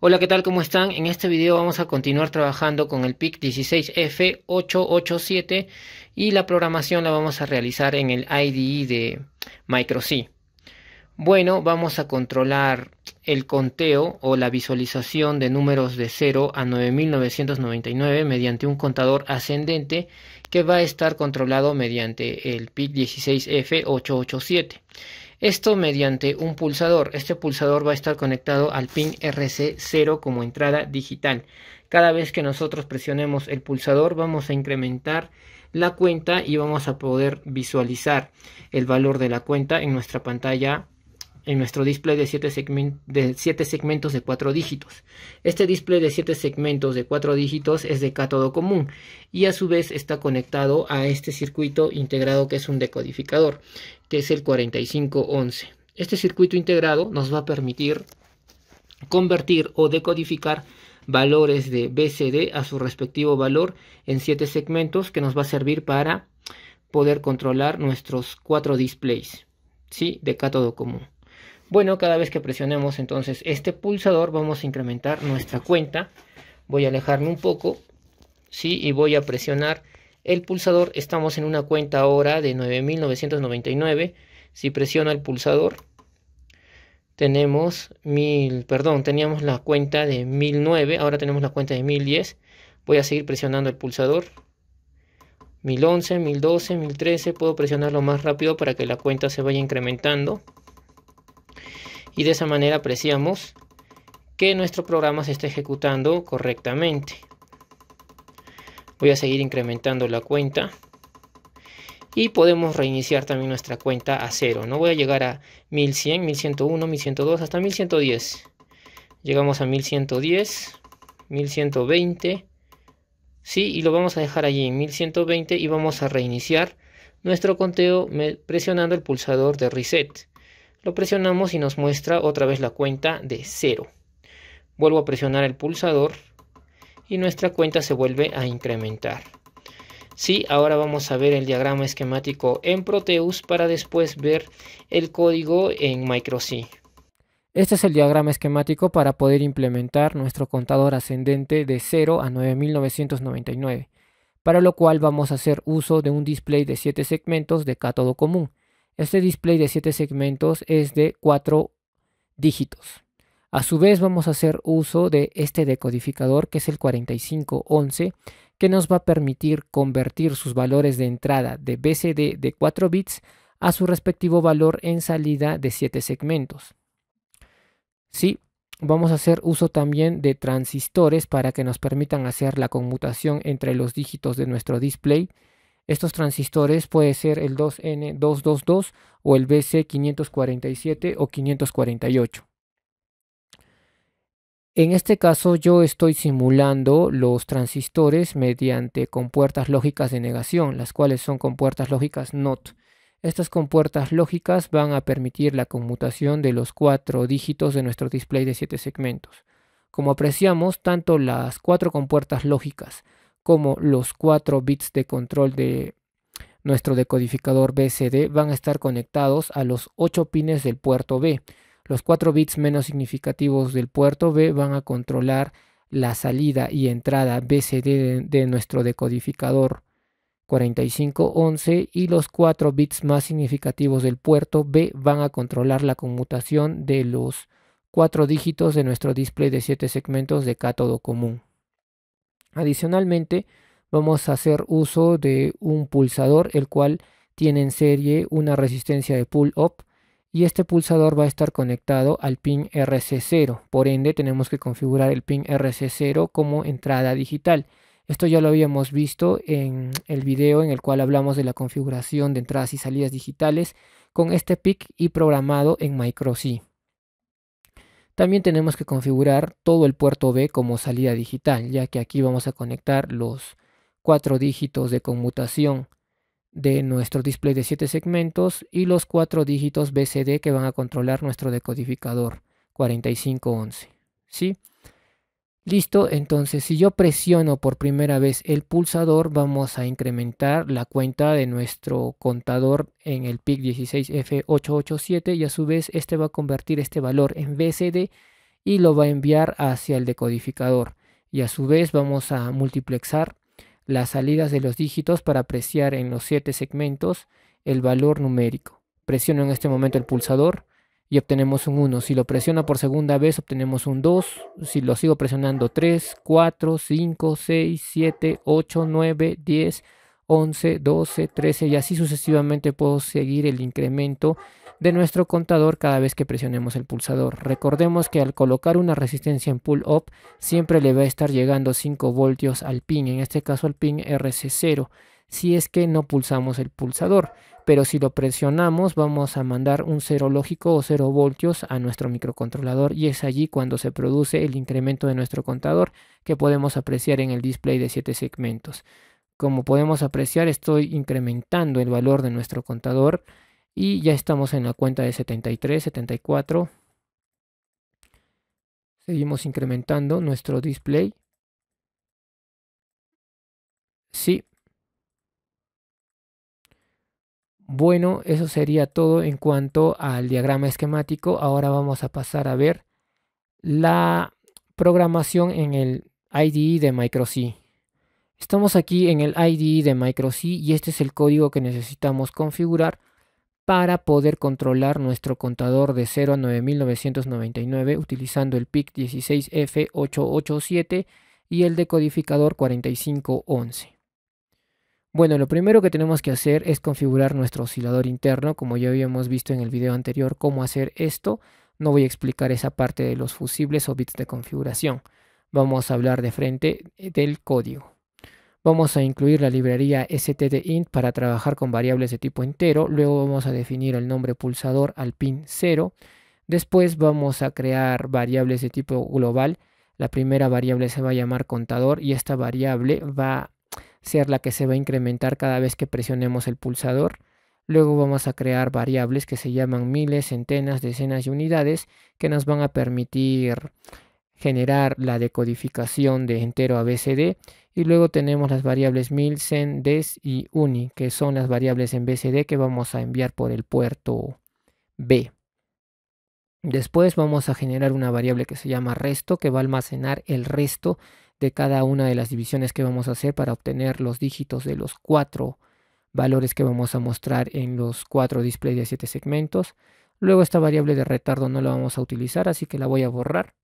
Hola, ¿qué tal? ¿Cómo están? En este video vamos a continuar trabajando con el PIC 16F887 y la programación la vamos a realizar en el IDE de MicroC. Bueno, vamos a controlar el conteo o la visualización de números de 0 a 9999 mediante un contador ascendente que va a estar controlado mediante el PIC 16F887. Esto mediante un pulsador. Este pulsador va a estar conectado al pin RC0 como entrada digital. Cada vez que nosotros presionemos el pulsador vamos a incrementar la cuenta y vamos a poder visualizar el valor de la cuenta en nuestra pantalla en nuestro display de 7 segmentos de 4 dígitos. Este display de 7 segmentos de 4 dígitos es de cátodo común y a su vez está conectado a este circuito integrado que es un decodificador, que es el 4511. Este circuito integrado nos va a permitir convertir o decodificar valores de BCD a su respectivo valor en 7 segmentos que nos va a servir para poder controlar nuestros cuatro displays ¿sí? de cátodo común. Bueno, cada vez que presionemos entonces este pulsador vamos a incrementar nuestra cuenta. Voy a alejarme un poco, ¿sí? Y voy a presionar el pulsador. Estamos en una cuenta ahora de 9.999. Si presiono el pulsador, tenemos mil... perdón, teníamos la cuenta de 1009, ahora tenemos la cuenta de 1010. Voy a seguir presionando el pulsador. 1011, 1012, 1013, puedo presionarlo más rápido para que la cuenta se vaya incrementando y de esa manera apreciamos que nuestro programa se está ejecutando correctamente. Voy a seguir incrementando la cuenta y podemos reiniciar también nuestra cuenta a cero. No voy a llegar a 1100, 1101, 1102 hasta 1110. Llegamos a 1110, 1120. Sí, y lo vamos a dejar allí en 1120 y vamos a reiniciar nuestro conteo presionando el pulsador de reset. Lo presionamos y nos muestra otra vez la cuenta de 0. Vuelvo a presionar el pulsador y nuestra cuenta se vuelve a incrementar. Sí, ahora vamos a ver el diagrama esquemático en Proteus para después ver el código en MicroC Este es el diagrama esquemático para poder implementar nuestro contador ascendente de 0 a 9999, para lo cual vamos a hacer uso de un display de 7 segmentos de cátodo común. Este display de 7 segmentos es de 4 dígitos. A su vez vamos a hacer uso de este decodificador que es el 4511 que nos va a permitir convertir sus valores de entrada de BCD de 4 bits a su respectivo valor en salida de 7 segmentos. Sí, vamos a hacer uso también de transistores para que nos permitan hacer la conmutación entre los dígitos de nuestro display estos transistores puede ser el 2N222 o el BC547 o 548. En este caso yo estoy simulando los transistores mediante compuertas lógicas de negación, las cuales son compuertas lógicas NOT. Estas compuertas lógicas van a permitir la conmutación de los cuatro dígitos de nuestro display de siete segmentos. Como apreciamos, tanto las cuatro compuertas lógicas como los 4 bits de control de nuestro decodificador BCD van a estar conectados a los 8 pines del puerto B. Los 4 bits menos significativos del puerto B van a controlar la salida y entrada BCD de, nuestro decodificador 4511 y los 4 bits más significativos del puerto B van a controlar la conmutación de los 4 dígitos de nuestro display de 7 segmentos de cátodo común. Adicionalmente, vamos a hacer uso de un pulsador, el cual tiene en serie una resistencia de pull-up y este pulsador va a estar conectado al pin RC0. Por ende, tenemos que configurar el pin RC0 como entrada digital. Esto ya lo habíamos visto en el video en el cual hablamos de la configuración de entradas y salidas digitales con este PIC y programado en MicroC. También tenemos que configurar todo el puerto B como salida digital, ya que aquí vamos a conectar los cuatro dígitos de conmutación de nuestro display de siete segmentos y los cuatro dígitos BCD que van a controlar nuestro decodificador 4511. ¿sí? Listo, entonces si yo presiono por primera vez el pulsador, vamos a incrementar la cuenta de nuestro contador en el PIC 16F887 y a su vez este va a convertir este valor en BCD y lo va a enviar hacia el decodificador. Y a su vez vamos a multiplexar las salidas de los dígitos para apreciar en los 7 segmentos el valor numérico. Presiono en este momento el pulsador y obtenemos un 1. Si lo presiona por segunda vez, obtenemos un 2. Si lo sigo presionando, 3, 4, 5, 6, 7, 8, 9, 10, 11, 12, 13 y así sucesivamente puedo seguir el incremento de nuestro contador cada vez que presionemos el pulsador. Recordemos que al colocar una resistencia en pull-up siempre le va a estar llegando 5 voltios al pin, en este caso al pin RC0 si es que no pulsamos el pulsador, pero si lo presionamos vamos a mandar un cero lógico o 0 voltios a nuestro microcontrolador y es allí cuando se produce el incremento de nuestro contador que podemos apreciar en el display de 7 segmentos. Como podemos apreciar estoy incrementando el valor de nuestro contador y ya estamos en la cuenta de 73, 74. Seguimos incrementando nuestro display. Sí, Bueno, eso sería todo en cuanto al diagrama esquemático. Ahora vamos a pasar a ver la programación en el IDE de MicroC. Estamos aquí en el IDE de MicroC y este es el código que necesitamos configurar para poder controlar nuestro contador de 0 a 9999 utilizando el PIC 16F887 y el decodificador 4511. Bueno, lo primero que tenemos que hacer es configurar nuestro oscilador interno, como ya habíamos visto en el video anterior cómo hacer esto. No voy a explicar esa parte de los fusibles o bits de configuración. Vamos a hablar de frente eh, del código. Vamos a incluir la librería stdint para trabajar con variables de tipo entero. Luego vamos a definir el nombre pulsador al pin 0. Después vamos a crear variables de tipo global. La primera variable se va a llamar contador y esta variable va a ser la que se va a incrementar cada vez que presionemos el pulsador. Luego vamos a crear variables que se llaman miles, centenas, decenas y unidades que nos van a permitir generar la decodificación de entero a BCD y luego tenemos las variables mil, sen, des y uni que son las variables en BCD que vamos a enviar por el puerto B. Después vamos a generar una variable que se llama resto que va a almacenar el resto de cada una de las divisiones que vamos a hacer para obtener los dígitos de los cuatro valores que vamos a mostrar en los cuatro displays de siete segmentos. Luego esta variable de retardo no la vamos a utilizar, así que la voy a borrar.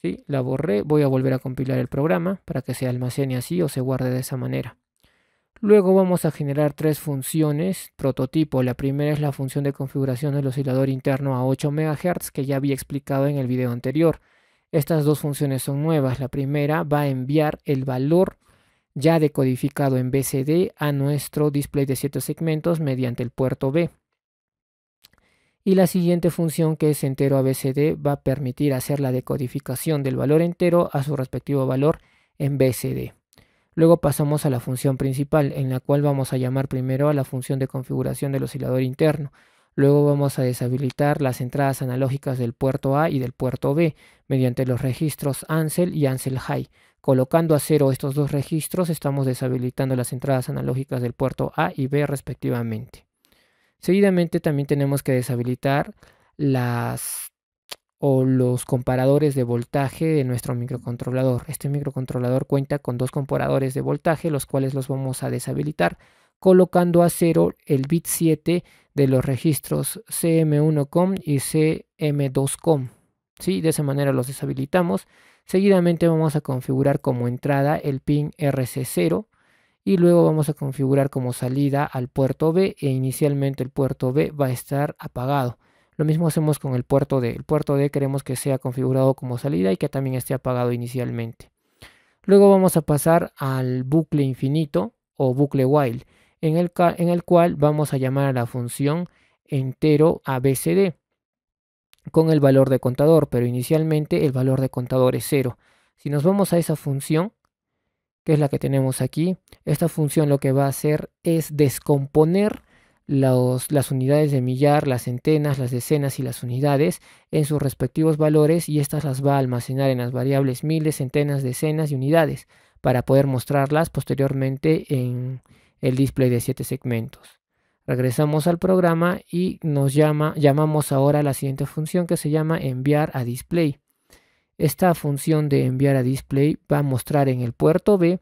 ¿Sí? La borré, voy a volver a compilar el programa para que se almacene así o se guarde de esa manera. Luego vamos a generar tres funciones prototipo. La primera es la función de configuración del oscilador interno a 8 MHz que ya había explicado en el video anterior. Estas dos funciones son nuevas. La primera va a enviar el valor ya decodificado en BCD a nuestro display de siete segmentos mediante el puerto B. Y la siguiente función que es entero a BCD va a permitir hacer la decodificación del valor entero a su respectivo valor en BCD. Luego pasamos a la función principal, en la cual vamos a llamar primero a la función de configuración del oscilador interno, Luego vamos a deshabilitar las entradas analógicas del puerto A y del puerto B mediante los registros ANSEL y ANSEL High. Colocando a cero estos dos registros estamos deshabilitando las entradas analógicas del puerto A y B respectivamente. Seguidamente también tenemos que deshabilitar las o los comparadores de voltaje de nuestro microcontrolador. Este microcontrolador cuenta con dos comparadores de voltaje, los cuales los vamos a deshabilitar colocando a cero el bit 7 de los registros CM1COM y CM2COM. com De esa manera los deshabilitamos. Seguidamente vamos a configurar como entrada el pin RC0 y luego vamos a configurar como salida al puerto B e inicialmente el puerto B va a estar apagado. Lo mismo hacemos con el puerto D. El puerto D queremos que sea configurado como salida y que también esté apagado inicialmente. Luego vamos a pasar al bucle infinito o bucle while en el, en el cual vamos a llamar a la función entero ABCD con el valor de contador, pero inicialmente el valor de contador es 0. Si nos vamos a esa función, que es la que tenemos aquí, esta función lo que va a hacer es descomponer las unidades de millar, las centenas, las decenas y las unidades en sus respectivos valores y estas las va a almacenar en las variables miles, centenas, decenas y unidades para poder mostrarlas posteriormente en, el display de 7 segmentos. Regresamos al programa y nos llama, llamamos ahora a la siguiente función que se llama enviar a display. Esta función de enviar a display va a mostrar en el puerto B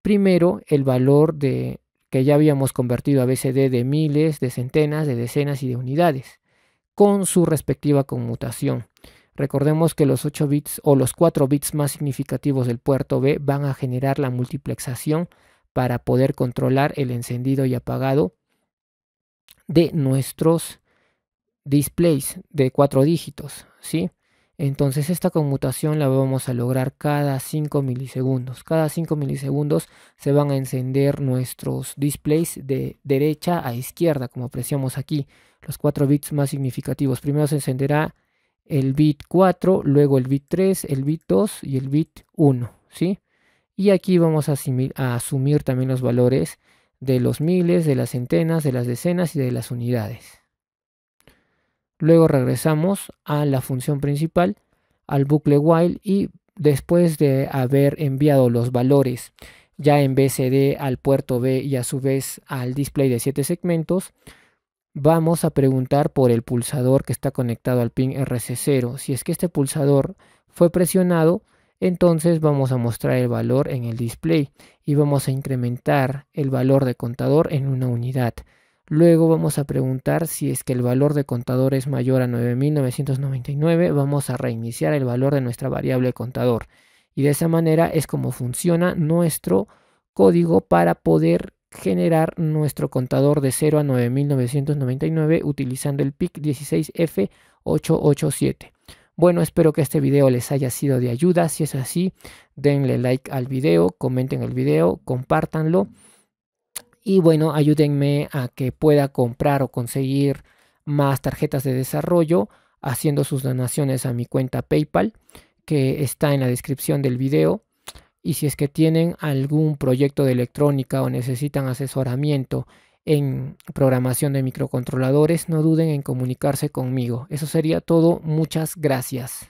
primero el valor de que ya habíamos convertido a BCD de miles, de centenas, de decenas y de unidades con su respectiva conmutación. Recordemos que los 8 bits o los 4 bits más significativos del puerto B van a generar la multiplexación para poder controlar el encendido y apagado de nuestros displays de cuatro dígitos, ¿sí? Entonces esta conmutación la vamos a lograr cada 5 milisegundos. Cada 5 milisegundos se van a encender nuestros displays de derecha a izquierda, como apreciamos aquí, los cuatro bits más significativos. Primero se encenderá el bit 4, luego el bit 3, el bit 2 y el bit 1, ¿sí? Y aquí vamos a, asumir también los valores de los miles, de las centenas, de las decenas y de las unidades. Luego regresamos a la función principal, al bucle while y después de haber enviado los valores ya en BCD al puerto B y a su vez al display de 7 segmentos, vamos a preguntar por el pulsador que está conectado al pin RC0. Si es que este pulsador fue presionado, entonces vamos a mostrar el valor en el display y vamos a incrementar el valor de contador en una unidad. Luego vamos a preguntar si es que el valor de contador es mayor a 9999, vamos a reiniciar el valor de nuestra variable contador. Y de esa manera es como funciona nuestro código para poder generar nuestro contador de 0 a 9999 utilizando el PIC 16F887. Bueno, espero que este video les haya sido de ayuda. Si es así, denle like al video, comenten el video, compártanlo. Y bueno, ayúdenme a que pueda comprar o conseguir más tarjetas de desarrollo haciendo sus donaciones a mi cuenta PayPal que está en la descripción del video. Y si es que tienen algún proyecto de electrónica o necesitan asesoramiento en programación de microcontroladores, no duden en comunicarse conmigo. Eso sería todo. Muchas gracias.